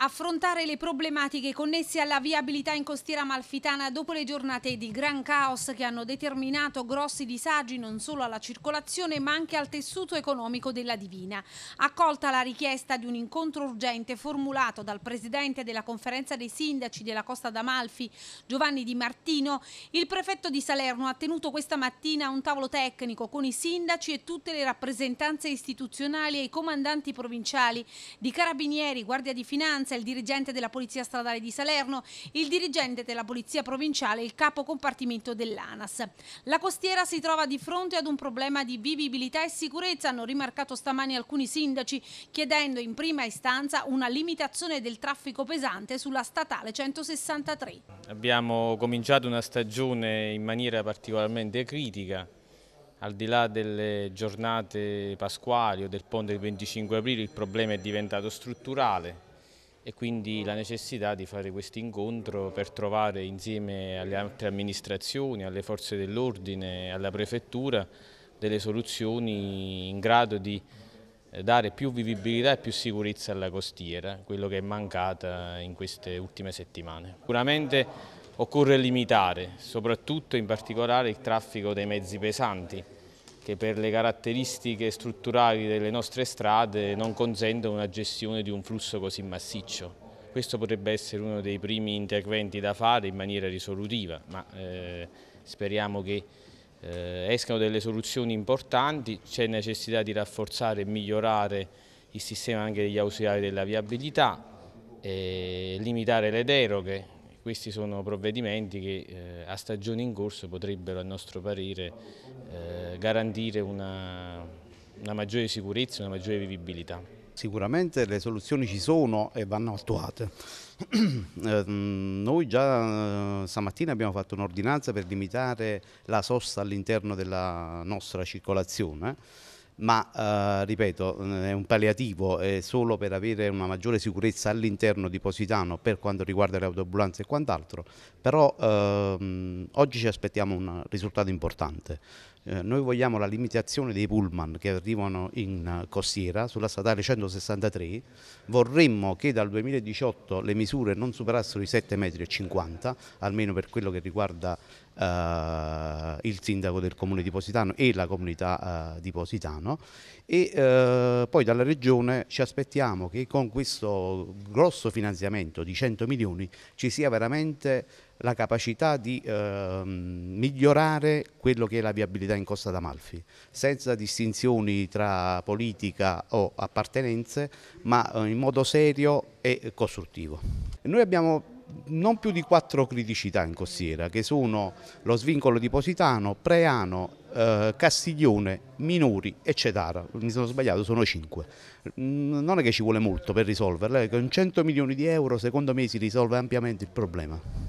affrontare le problematiche connesse alla viabilità in costiera malfitana dopo le giornate di gran caos che hanno determinato grossi disagi non solo alla circolazione ma anche al tessuto economico della Divina. Accolta la richiesta di un incontro urgente formulato dal presidente della conferenza dei sindaci della Costa d'Amalfi, Giovanni Di Martino, il prefetto di Salerno ha tenuto questa mattina un tavolo tecnico con i sindaci e tutte le rappresentanze istituzionali e i comandanti provinciali di Carabinieri, Guardia di Finanza, Brianza, il dirigente della Polizia Stradale di Salerno, il dirigente della Polizia Provinciale e il capo compartimento dell'ANAS. La costiera si trova di fronte ad un problema di vivibilità e sicurezza, hanno rimarcato stamani alcuni sindaci, chiedendo in prima istanza una limitazione del traffico pesante sulla statale 163. Abbiamo cominciato una stagione in maniera particolarmente critica, al di là delle giornate pasquali o del ponte del 25 aprile il problema è diventato strutturale, e quindi la necessità di fare questo incontro per trovare insieme alle altre amministrazioni, alle forze dell'ordine, alla prefettura delle soluzioni in grado di eh, dare più vivibilità e più sicurezza alla costiera, quello che è mancata in queste ultime settimane. Sicuramente occorre limitare, soprattutto in particolare il traffico dei mezzi pesanti, che per le caratteristiche strutturali delle nostre strade non consentono una gestione di un flusso così massiccio. Questo potrebbe essere uno dei primi interventi da fare in maniera risolutiva, ma eh, speriamo che eh, escano delle soluzioni importanti, c'è necessità di rafforzare e migliorare il sistema anche degli ausiliari della viabilità, eh, limitare le deroghe, questi sono provvedimenti che eh, a stagione in corso potrebbero a nostro parere eh, garantire una, una maggiore sicurezza, una maggiore vivibilità. Sicuramente le soluzioni ci sono e vanno attuate. Ehm, noi già eh, stamattina abbiamo fatto un'ordinanza per limitare la sosta all'interno della nostra circolazione ma eh, ripeto è un palliativo è solo per avere una maggiore sicurezza all'interno di Positano per quanto riguarda le autobulanze e quant'altro però ehm, oggi ci aspettiamo un risultato importante eh, noi vogliamo la limitazione dei pullman che arrivano in costiera sulla statale 163 vorremmo che dal 2018 le misure non superassero i 7,50 metri almeno per quello che riguarda eh, il sindaco del comune di Positano e la comunità eh, di Positano no? e eh, poi dalla Regione ci aspettiamo che con questo grosso finanziamento di 100 milioni ci sia veramente la capacità di eh, migliorare quello che è la viabilità in Costa d'Amalfi, senza distinzioni tra politica o appartenenze, ma eh, in modo serio e costruttivo. Noi abbiamo non più di quattro criticità in costiera, che sono lo svincolo di Positano, Preano eh, Castiglione, Minori e Cetara, mi sono sbagliato, sono 5. Mm, non è che ci vuole molto per risolverla, eh, con 100 milioni di euro secondo me si risolve ampiamente il problema.